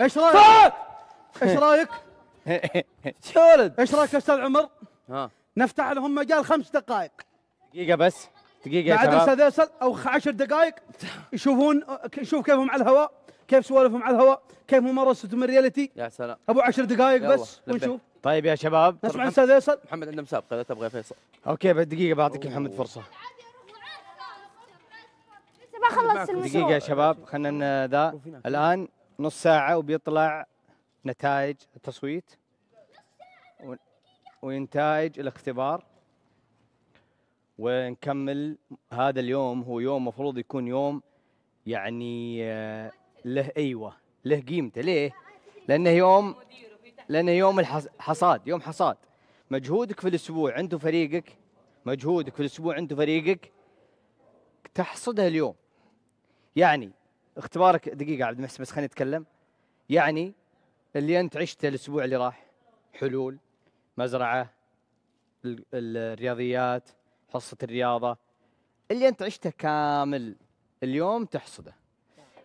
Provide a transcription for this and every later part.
ايش رايك؟ ايش رايك؟ شو ايش رايك يا استاذ عمر؟ ها نفتح لهم مجال خمس دقائق دقيقة بس دقيقة يا بعد استاذ فيصل او عشر دقائق يشوفون نشوف كيفهم على الهواء كيف سوالفهم على الهواء كيف ممارستهم الرياليتي يا سلام ابو عشر دقائق بس ونشوف طيب يا شباب نسمع طيب، استاذ فيصل محمد عنده مسابقة اذا تبغى فيصل اوكي دقيقة بعطيك محمد فرصة ما خلصت المسابقة دقيقة يا شباب خلينا ذا الان نص ساعة وبيطلع نتائج التصويت ونتائج الاختبار ونكمل هذا اليوم هو يوم مفروض يكون يوم يعني آه، له ايوه له قيمته ليه؟ لانه يوم لانه يوم الحصاد يوم حصاد مجهودك في الاسبوع انت وفريقك مجهودك في الاسبوع انت وفريقك تحصده اليوم يعني اختبارك دقيقه عبد المحسن بس خليني اتكلم يعني اللي انت عشته الاسبوع اللي راح حلول مزرعه الرياضيات حصه الرياضه اللي انت عشته كامل اليوم تحصده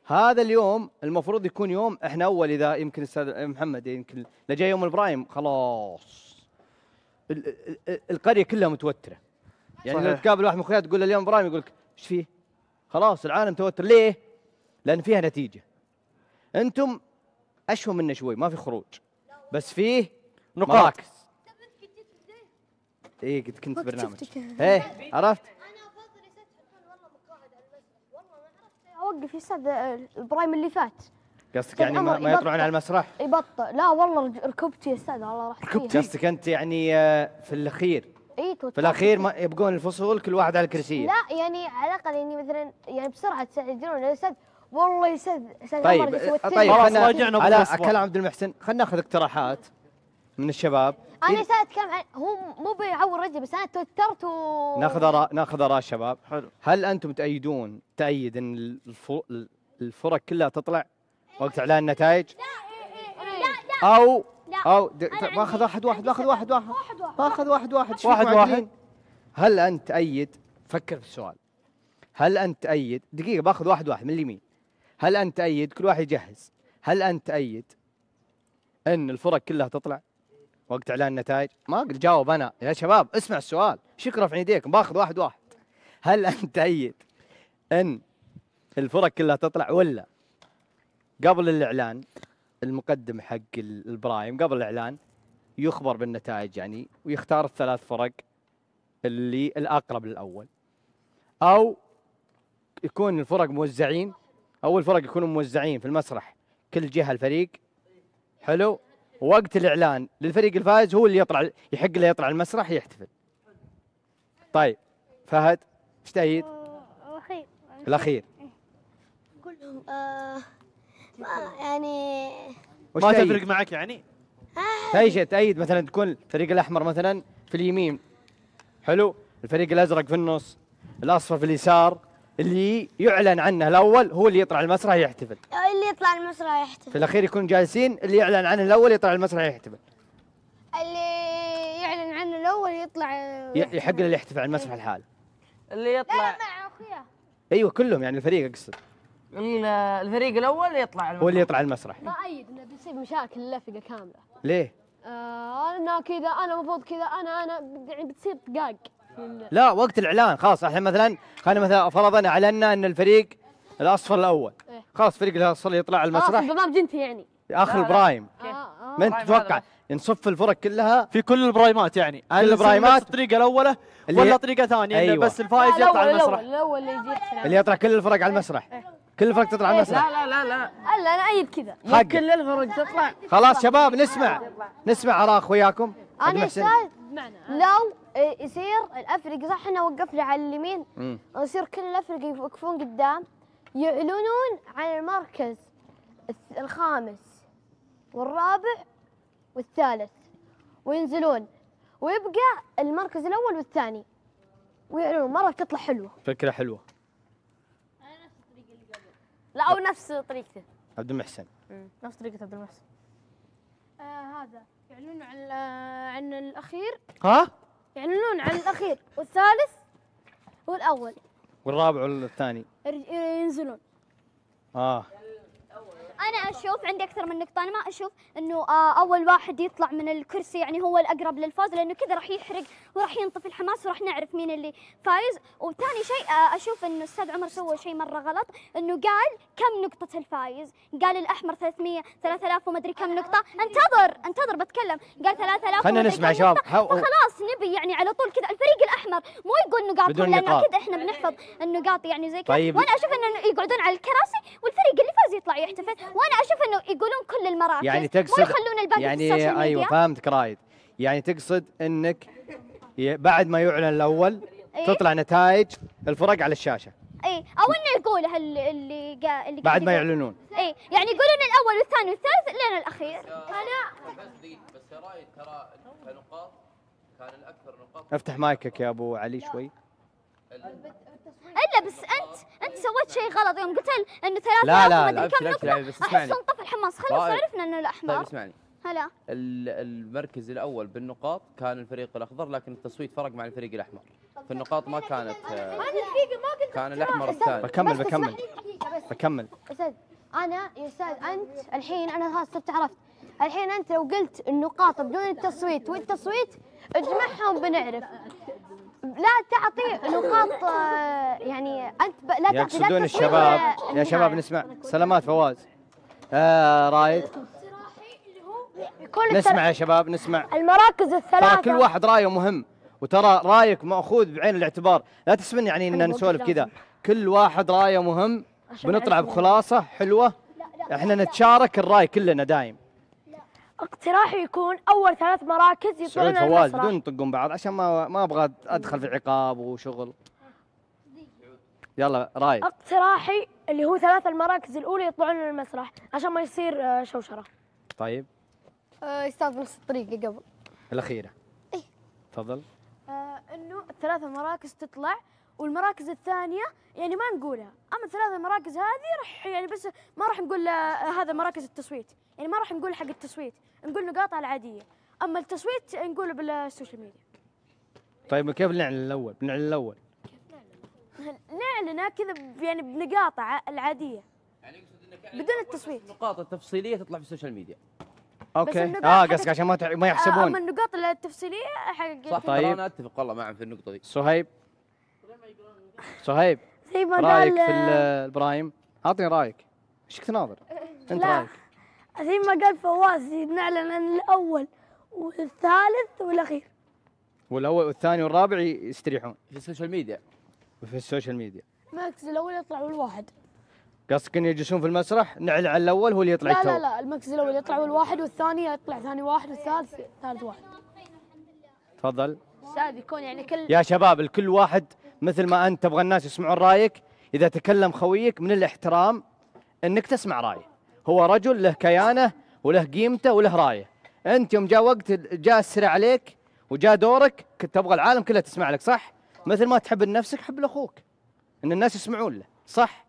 هذا اليوم المفروض يكون يوم احنا اول اذا يمكن استاذ محمد يمكن لجا يوم البرايم خلاص القريه كلها متوتره يعني صحيح. لو تقابل واحد من تقول له اليوم برايم يقول لك ايش فيه؟ خلاص العالم توتر ليه؟ لأن فيها نتيجة أنتم اشوى منا شوي ما في خروج بس فيه نقاط اي قد كنت برنامج ايه عرفت اوقف يسعد البرايم آه، اللي فات قصدك طيب، يعني ما, يطلعون على المسرح؟ يبطئ لا والله ركبت يا استاذ والله راح ركبت إيه. قصدك انت يعني آه، في الاخير اي في الاخير ما يبقون الفصول كل واحد على كرسيه لا يعني على الاقل يعني مثلا يعني بسرعه تسجلون يا استاذ والله استاذ سد طيب طيب خلاص راجعنا على كلام عبد المحسن خلينا ناخذ اقتراحات من الشباب انا استاذ كم عن هو مو بيعور رجلي بس انا توترت و ناخذ اراء ناخذ اراء الشباب حلو هل انتم تأيدون تأيد ان الفرق كلها تطلع وقت اعلان النتائج؟ لا إيه، إيه، إيه، او او باخذ طيب، واحد واحد باخذ واحد واحد باخذ واحد واحد واحد واحد هل انت تأيد فكر في السؤال هل انت تأيد دقيقة باخذ واحد واحد من اليمين هل أنت تأيد كل واحد يجهز هل أنت تأيد أن الفرق كلها تطلع وقت إعلان النتائج ما أقول جاوب أنا يا شباب اسمع السؤال شكرا في يديكم باخذ واحد واحد هل أنت تأيد أن الفرق كلها تطلع ولا قبل الإعلان المقدم حق البرايم قبل الإعلان يخبر بالنتائج يعني ويختار الثلاث فرق اللي الأقرب للأول أو يكون الفرق موزعين اول فرق يكونوا موزعين في المسرح كل جهه الفريق حلو وقت الاعلان للفريق الفائز هو اللي يطلع يحق له يطلع المسرح يحتفل طيب فهد ايش تأيد؟ الاخير الاخير قول لهم يعني ما تفرق معك يعني؟ اي شيء تأيد مثلا تكون الفريق الاحمر مثلا في اليمين حلو الفريق الازرق في النص الاصفر في اليسار اللي يعلن عنه الاول هو اللي يطلع المسرح يحتفل اللي يطلع المسرح يحتفل في الاخير يكون جالسين اللي يعلن عنه الاول يطلع المسرح يحتفل اللي يعلن عنه الاول يطلع يحق له يحتفل على المسرح إيه. الحالي اللي يطلع لا مع اخويا ايوه كلهم يعني الفريق اقصد الفريق الاول يطلع المسرح. هو اللي يطلع المسرح ما ايد انه بيصير مشاكل اللفقه كامله ليه؟ آه انا كذا انا المفروض كذا انا انا يعني بتصير دقاق لا وقت الاعلان خلاص احنا مثلا خلينا مثلا فرضا اعلنا ان الفريق الاصفر الاول إيه. خلاص فريق الاصفر يطلع على المسرح اخر الباب جنتي يعني اخر برايم آه، آه. ما انت تتوقع نصف الفرق كلها في كل البرايمات يعني كل البرايمات الطريقه الاولى ولا طريقه ثانيه أيوة. بس الفايز يطلع على المسرح الاول اللي اللي يطلع كل الفرق على المسرح إيه. كل الفرق تطلع على إيه. المسرح لا لا لا لا انا ايد كذا كل الفرق تطلع خلاص شباب نسمع نسمع اراء اخوياكم انا معنا لو يصير الافرق صح احنا وقفنا على اليمين يصير كل الافرق يوقفون قدام يعلنون عن المركز الخامس والرابع والثالث وينزلون ويبقى المركز الاول والثاني ويعلنون مره تطلع حلوه فكره حلوه انا نفس الطريقه اللي قبل لا او نفس طريقته عبد المحسن نفس طريقه عبد المحسن آه هذا يعلنون عن عن الاخير ها يعلنون عن الأخير والثالث والأول والرابع والثاني ينزلون آه انا اشوف عندي اكثر من نقطه انا ما اشوف انه آه، اول واحد يطلع من الكرسي يعني هو الاقرب للفوز لانه كذا راح يحرق وراح ينطفي الحماس وراح نعرف مين اللي فايز وثاني شيء آه، اشوف انه الاستاذ عمر سوى شيء مره غلط انه قال كم نقطه الفايز قال الاحمر 300 3000 وما ادري كم نقطه انتظر انتظر بتكلم قال 3000 خلينا نسمع شباب فخلاص نبي يعني على طول كذا الفريق الاحمر مو يقول نقاطهم لانه اكيد احنا بنحفظ النقاط يعني زي كذا طيب. وانا اشوف انه يقعدون على الكراسي والفريق اللي فاز يطلع يحتفل وانا اشوف انه يقولون كل المراكز يعني تقصد يخلون الباقي يعني ايوه فهمتك رايد يعني تقصد انك بعد ما يعلن الاول إيه؟ تطلع نتائج الفرق على الشاشه اي او انه يقولها اللي اللي بعد ما يعلنون اي يعني يقولون الاول والثاني والثالث لين الاخير انا بس رايد ترى كنقاط كان الاكثر نقاط افتح مايكك يا ابو علي شوي الا بس انت انت سويت شيء غلط يوم قلت انه ثلاثة لا لا لا لا لا بس اسمعني انطفى الحماس خلاص طيب. عرفنا انه الاحمر طيب اسمعني هلا المركز الاول بالنقاط كان الفريق الاخضر لكن التصويت فرق مع الفريق الاحمر في النقاط ما كانت آه، انا دقيقه ما قلت كان الاحمر الثاني بكمل بكمل بكمل استاذ انا يا استاذ انت الحين انا خلاص صرت عرفت الحين انت لو قلت النقاط بدون التصويت والتصويت اجمعهم بنعرف لا تعطي نقاط آه، يعني انت لا تعطي يقصدون الشباب آه، يا شباب نسمع سلامات فواز آه رايد نسمع يا شباب نسمع المراكز الثلاثة كل واحد رايه مهم وترى رايك ماخوذ بعين الاعتبار لا تسمن يعني ان نسولف كذا كل واحد رايه مهم بنطلع بخلاصة حلوة احنا نتشارك الراي كلنا دايم اقتراحي يكون اول ثلاث مراكز يطلعون المسرح فواز بدون تطقون بعض عشان ما ما ابغى ادخل في عقاب وشغل يلا رايد اقتراحي اللي هو ثلاث المراكز الاولى يطلعون للمسرح عشان ما يصير آه، شوشره طيب آه، استاذ نص الطريق قبل الاخيره اي تفضل آه، انه الثلاث مراكز تطلع والمراكز الثانيه يعني ما نقولها اما الثلاث المراكز هذه راح يعني بس ما راح نقول آه، هذا مراكز التصويت يعني ما راح نقول حق التصويت نقول نقاطها العاديه اما التصويت نقوله بالسوشيال ميديا طيب كيف نعلن الاول بنعلن الاول نعلنه كذا يعني بنقاطها العاديه يعني, يعني بدون التصويت النقاط التفصيليه تطلع في السوشيال ميديا اوكي اه قصدك عشان ما ما يحسبون آه، اما النقاط التفصيليه حق صح طيب انا اتفق والله معهم في النقطه دي صهيب صهيب زي ما رايك في البرايم اعطني رايك ايش كنت ناظر انت لا. رايك زي ما قال فواز نعلن عن الاول والثالث والاخير والاول والثاني والرابع يستريحون في السوشيال ميديا وفي السوشيال ميديا المركز الاول يطلع الواحد قصدك ان يجلسون في المسرح نعلن على الاول هو اللي يطلع لا التو. لا لا المركز الاول يطلع الواحد والثاني يطلع ثاني واحد والثالث ثالث واحد تفضل استاذ يكون يعني كل يا شباب الكل واحد مثل ما انت تبغى الناس يسمعون رايك اذا تكلم خويك من الاحترام انك تسمع رايه هو رجل له كيانه وله قيمته وله رايه انت يوم جاء وقت جاء السر عليك وجاء دورك كنت تبغى العالم كله تسمع لك صح مثل ما تحب لنفسك حب لاخوك ان الناس يسمعون له صح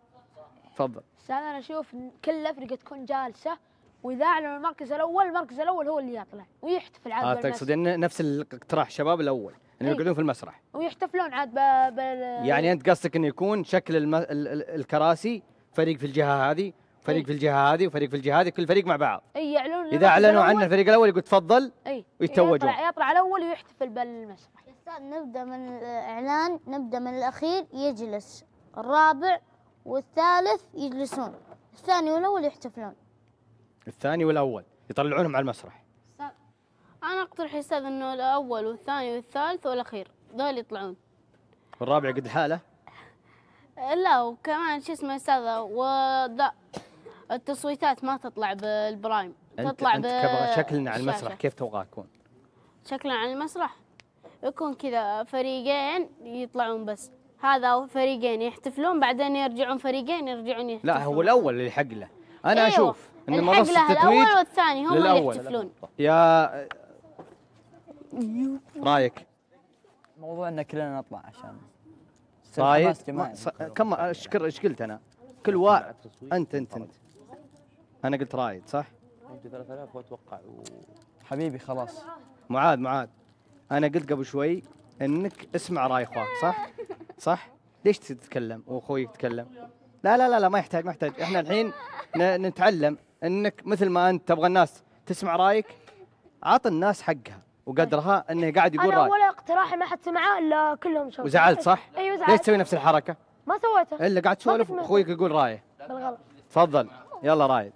تفضل انا اشوف كل فرقه تكون جالسه واذا اعلنوا المركز الاول المركز الاول هو اللي يطلع ويحتفل عاد اه تقصد ان نفس الاقتراح الشباب الاول انه إيه. يقعدون في المسرح ويحتفلون عاد بال يعني انت قصدك انه يكون شكل الم... ال... ال... الكراسي فريق في الجهه هذه فريق إيه. في الجهه هذه وفريق في الجهه هذه كل فريق مع بعض اي يعلنون اذا اعلنوا عنه الفريق الاول يقول تفضل اي ويتوجون يطلع, يطلع الاول ويحتفل بالمسرح نبدا من الاعلان نبدا من الاخير يجلس الرابع والثالث يجلسون الثاني والاول يحتفلون الثاني والاول يطلعونهم على المسرح انا اقترح استاذ انه الاول والثاني والثالث والاخير ذول يطلعون والرابع قد حاله لا وكمان شو اسمه استاذ وذا التصويتات ما تطلع بالبرايم أنت تطلع انت شكلنا على المسرح كيف توقع يكون شكلنا على المسرح يكون كذا فريقين يطلعون بس هذا فريقين يحتفلون بعدين يرجعون فريقين يرجعون يحتفلون لا هو الاول اللي حق له انا أيوه. اشوف ان منصه التتويج الاول والثاني هم اللي يحتفلون يا رايك موضوع ان كلنا نطلع عشان طيب ص... كم ايش شكر... قلت انا؟ كل واحد انت انت انت انا قلت رايد صح؟ انت 3000 واتوقع و... حبيبي خلاص معاذ معاذ انا قلت قبل شوي انك اسمع راي اخوك صح؟ صح؟ ليش تتكلم واخوي يتكلم؟ لا لا لا لا ما يحتاج ما يحتاج احنا الحين نتعلم انك مثل ما انت تبغى الناس تسمع رايك عط الناس حقها وقدرها انه قاعد يقول رايك انا ولا اقتراحي ما حد سمعه الا كلهم شافوا وزعلت صح؟ ايوه زعلت ليش تسوي نفس الحركه؟ ما سويتها الا قاعد تسولف واخويك يقول رايه بالغلط تفضل يلا رايد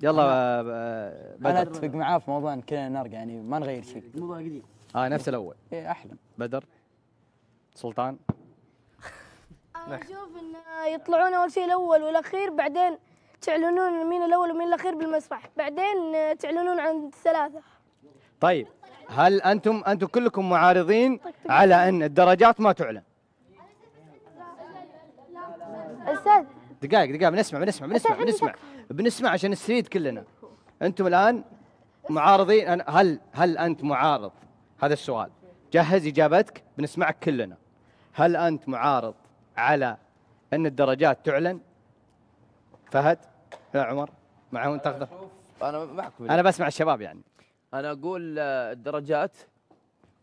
يلا آه، آه، بدر انا اتفق معاه في موضوع ان كلنا نرجع يعني ما نغير شيء الموضوع قديم اه نفس الاول ايه احلى بدر سلطان نعم. نشوف ان يطلعون اول شيء الاول والاخير بعدين تعلنون مين الاول ومين الاخير بالمسرح بعدين تعلنون عن الثلاثه طيب هل انتم انتم كلكم معارضين طيب، طيب. على ان الدرجات ما تعلن استاذ دقائق دقائق بنسمع بنسمع بنسمع بنسمع بنسمع عشان نستفيد كلنا انتم الان معارضين هل هل انت معارض هذا السؤال جهز اجابتك بنسمعك كلنا هل انت معارض على أن الدرجات تعلن فهد يا عمر معه تاخذ أنا معكم أنا بسمع الشباب يعني أنا أقول آه، الدرجات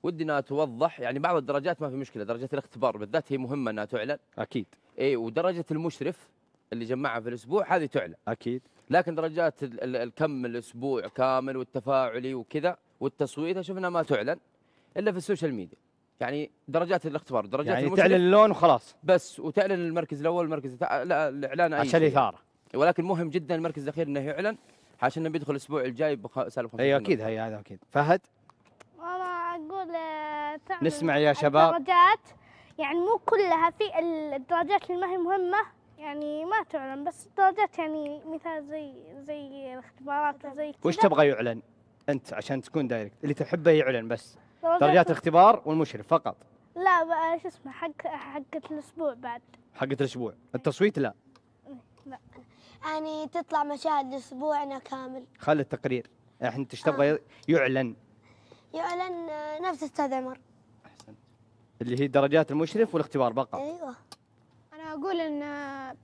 ودنا توضح يعني بعض الدرجات ما في مشكله درجه الاختبار بالذات هي مهمه انها تعلن اكيد اي ودرجه المشرف اللي جمعها في الاسبوع هذه تعلن اكيد لكن درجات الكم الاسبوع كامل والتفاعلي وكذا والتصويت شفنا ما تعلن الا في السوشيال ميديا يعني درجات الاختبار درجات يعني تعلن اللون وخلاص بس وتعلن المركز الاول المركز لا الاعلان اي عشان اثاره ولكن مهم جدا المركز الاخير انه يعلن عشان بيدخل الاسبوع الجاي بسالب اي أيوة، اكيد هي هذا اكيد فهد والله اقول آه، نسمع يا شباب الدرجات يعني مو كلها في الدرجات اللي ما هي مهمه يعني ما تعلن بس الدرجات يعني مثال زي زي الاختبارات وزي كذا وش تبغى يعلن؟ انت عشان تكون دايركت اللي تحبه يعلن بس درجات الاختبار والمشرف فقط لا شو اسمه حق حقة الأسبوع بعد حقة الأسبوع التصويت لا لا يعني تطلع مشاهد أسبوعنا كامل خلي التقرير احنا ايش آه. تبغى يعلن يعلن آه، نفس أستاذ عمر احسنت اللي هي درجات المشرف والاختبار فقط أيوه أنا أقول إن آه،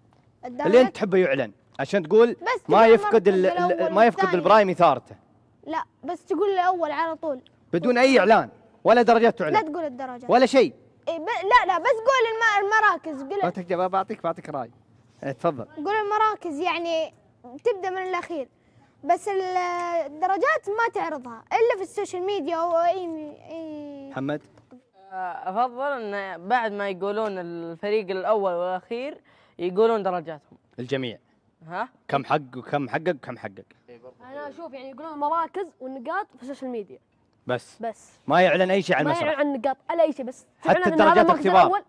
اللي أنت تحبه يعلن عشان تقول ما يفقد ما يفقد البرايم إثارته لا بس تقول الأول على طول بدون اي اعلان ولا درجات تعلن لا تقول الدرجات ولا شيء إيه، ب... لا لا بس قول المراكز قول بعطيك بعطيك بعطيك راي إيه، تفضل قول المراكز يعني تبدا من الاخير بس الدرجات ما تعرضها الا في السوشيال ميديا او اي اي محمد آه، افضل ان بعد ما يقولون الفريق الاول والاخير يقولون درجاتهم الجميع ها كم حق وكم حقق وكم حقق انا اشوف يعني يقولون المراكز والنقاط في السوشيال ميديا بس بس ما يعلن اي شيء عن المسرح ما يعلن عن النقاط ولا اي شيء بس حتى درجات الاختبار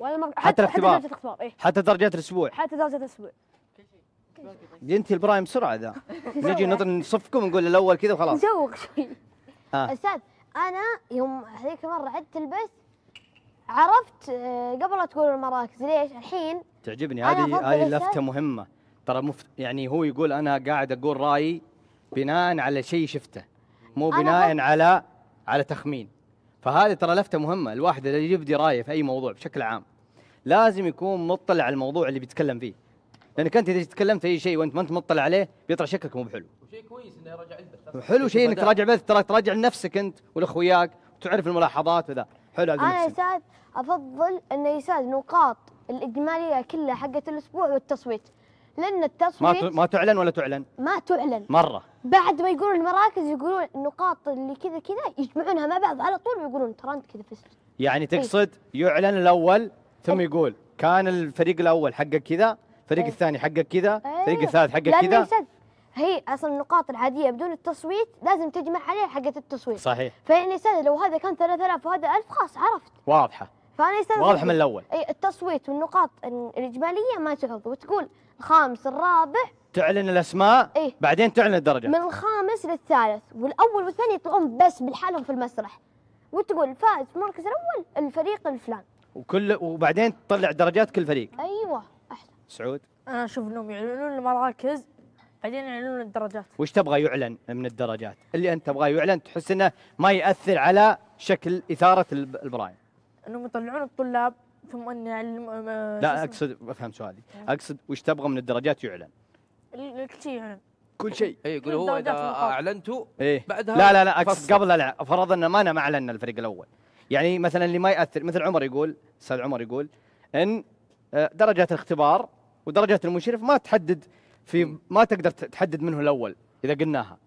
ولا مر... حتى, حتى الاختبار حتى درجات الاختبار إيه؟ حتى درجات الاسبوع حتى درجات الاسبوع ينتهي البرايم بسرعه ذا نجي نصفكم نقول الاول كذا وخلاص نسوق شوي استاذ انا يوم هذيك المره عدت البث عرفت آه، قبل لا تقول المراكز ليش الحين تعجبني هذه هذه لفته مهمه ترى مفت يعني هو يقول انا قاعد اقول رايي بناء على شيء شفته مو بناء على على تخمين فهذه ترى لفته مهمه الواحد اللي يبدي رايه في اي موضوع بشكل عام لازم يكون مطلع على الموضوع اللي بيتكلم فيه لانك انت اذا تكلمت في اي شيء وانت ما انت مطلع عليه بيطلع شكلك مو بحلو وشيء كويس انه يراجع البث حلو شيء انك تراجع البث ترى تراجع لنفسك انت ولاخوياك وتعرف الملاحظات وذا حلو عبد انا ساعات افضل انه يسال نقاط الاجماليه كلها حقت الاسبوع والتصويت لأن التصويت ما ما تعلن ولا تعلن؟ ما تعلن مرة بعد ما يقولون المراكز يقولون النقاط اللي كذا كذا يجمعونها مع بعض على طول ويقولون ترى أنت كذا فزت يعني طيب. تقصد يعلن الأول ثم إيه. يقول كان الفريق الأول حقك كذا الفريق أيه. الثاني حقك كذا الفريق أيه. الثالث حقك كذا هي اصلا النقاط العاديه بدون التصويت لازم تجمع عليها حقه التصويت صحيح فيعني استاذ لو هذا كان 3000 وهذا 1000 خلاص عرفت واضحه فانا استاذ واضحه من الاول اي التصويت والنقاط الاجماليه ما تعرض وتقول الخامس الرابع تعلن الاسماء إيه؟ بعدين تعلن الدرجه من الخامس للثالث والاول والثاني يطلعون بس بالحالهم في المسرح وتقول فاز في المركز الاول الفريق الفلان وكل وبعدين تطلع درجات كل فريق ايوه احسن سعود انا اشوف انهم يعلنون المراكز بعدين يعلنون الدرجات وش تبغى يعلن من الدرجات اللي انت تبغاه يعلن تحس انه ما ياثر على شكل اثاره البرايم انهم يطلعون الطلاب ثم ان آه، آه، لا اقصد افهم سؤالي إيه. اقصد وش تبغى من الدرجات يعلن كل يعلن كل شيء اي يقول هو اذا اعلنتوا إيه؟ بعدها لا لا لا اقصد قبل لا فرض ان ما انا ما اعلنا الفريق الاول يعني مثلا اللي ما ياثر مثل عمر يقول استاذ عمر يقول ان آه، درجات الاختبار ودرجات المشرف ما تحدد في ما تقدر تحدد منه الاول اذا قلناها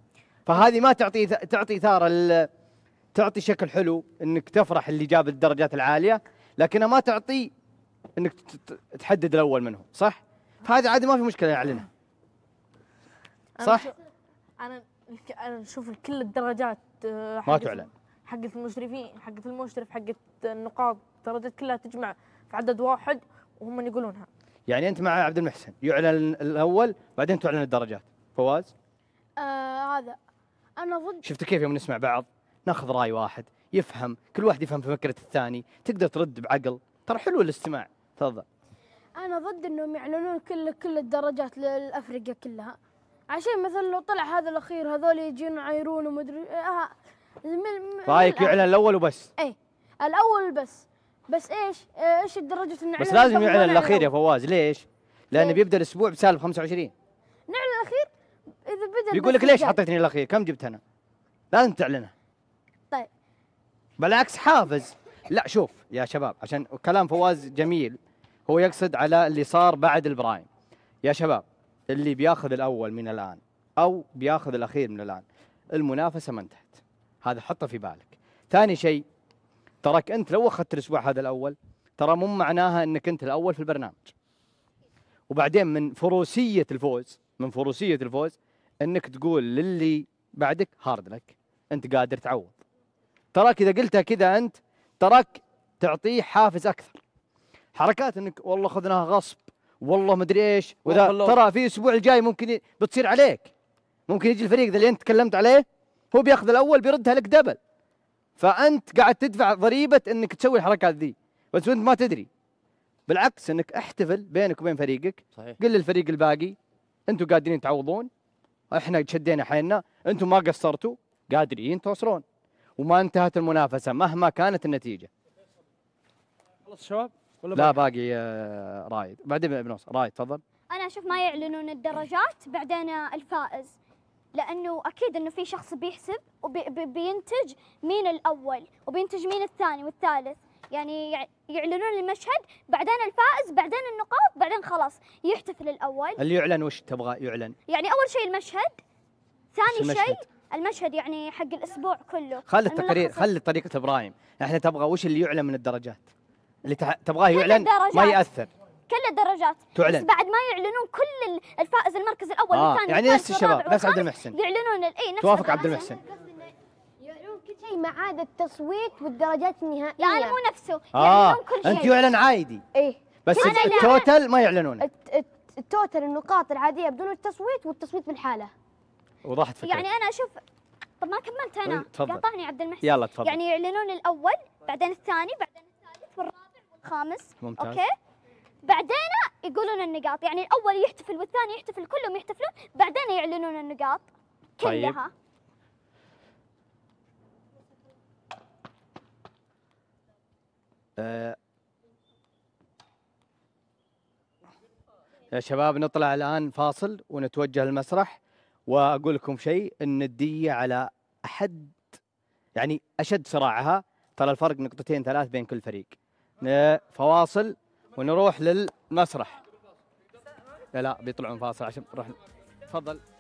فهذه ما تعطي تعطي اثاره تعطي شكل حلو انك تفرح اللي جاب الدرجات العاليه لكنها ما تعطي انك تحدد الاول منهم صح؟ فهذه عادي ما في مشكله يعلنها صح؟ انا انا نشوف كل الدرجات آه، ما تعلن حقة المشرفين حقة المشرف حقة النقاط درجات كلها تجمع في عدد واحد وهم يقولونها يعني انت مع عبد المحسن يعلن الاول بعدين تعلن الدرجات فواز آه هذا انا ضد شفت كيف يوم نسمع بعض ناخذ راي واحد يفهم كل واحد يفهم في فكره الثاني تقدر ترد بعقل ترى حلو الاستماع تفضل انا ضد انهم يعلنون كل كل الدرجات للأفرقة كلها عشان مثلا لو طلع هذا الاخير هذول يجون يعايرون ومدري آه رايك يعلن الاول وبس اي الاول بس بس ايش ايش درجه النعلن بس لازم يعلن الاخير يا فواز ليش؟ لانه إيه؟ بيبدا الاسبوع بسالب 25 نعلن الاخير اذا بدا بيقول لك ليش حطيتني الاخير كم جبت انا؟ لازم تعلنه بالعكس حافز لا شوف يا شباب عشان كلام فواز جميل هو يقصد على اللي صار بعد البرايم يا شباب اللي بياخذ الاول من الان او بياخذ الاخير من الان المنافسه ما انتهت هذا حطه في بالك ثاني شيء تراك انت لو اخذت الاسبوع هذا الاول ترى مو معناها انك انت الاول في البرنامج وبعدين من فروسيه الفوز من فروسيه الفوز انك تقول للي بعدك هارد لك انت قادر تعوض تراك إذا قلتها كذا أنت تراك تعطيه حافز أكثر حركات أنك والله خذناها غصب والله مدري إيش وإذا ترى في الأسبوع الجاي ممكن بتصير عليك ممكن يجي الفريق ذا اللي أنت تكلمت عليه هو بياخذ الأول بيردها لك دبل فأنت قاعد تدفع ضريبة أنك تسوي الحركات ذي بس أنت ما تدري بالعكس أنك احتفل بينك وبين فريقك صحيح. قل للفريق الباقي أنتم قادرين تعوضون احنا شدينا حيلنا انتم ما قصرتوا قادرين توصلون وما انتهت المنافسه مهما كانت النتيجه خلص الشباب ولا لا باقي آه، رايد بعدين ابن رايد تفضل انا اشوف ما يعلنون الدرجات بعدين الفائز لانه اكيد انه في شخص بيحسب وبينتج مين الاول وبينتج مين الثاني والثالث يعني يعلنون المشهد بعدين الفائز بعدين النقاط بعدين خلاص يحتفل الاول اللي يعلن وش تبغى يعلن يعني اول شيء المشهد ثاني شيء المشهد يعني حق الاسبوع كله خلي التقرير خلي طريقه ابراهيم يعني احنا تبغى وش اللي يعلن من الدرجات اللي تبغاه يعلن ما ياثر كل الدرجات تعلن بس بعد ما يعلنون كل الفائز المركز الاول آه والثاني يعني نفس الشباب نفس عبد المحسن يعلنون اي نفس توافق عبد المحسن يعلنون كل شيء ما عدا التصويت والدرجات النهائيه لا انا مو نفسه آه كل شيء انت يعلن عادي اي بس التوتال ما يعلنونه التوتال النقاط العاديه بدون التصويت والتصويت بالحاله وضحت فكرة يعني انا اشوف طب ما كملت انا طيب، تفضل عبد المحسن يلا تفضل يعني يعلنون الاول بعدين الثاني بعدين الثالث والرابع والخامس ممتاز اوكي بعدين يقولون النقاط يعني الاول يحتفل والثاني يحتفل كلهم يحتفلون بعدين يعلنون النقاط كلها طيب. آه. يا شباب نطلع الآن فاصل ونتوجه المسرح واقول لكم شيء النديه على احد يعني اشد صراعها ترى الفرق نقطتين ثلاث بين كل فريق فواصل ونروح للمسرح لا لا بيطلعون فاصل عشان نروح تفضل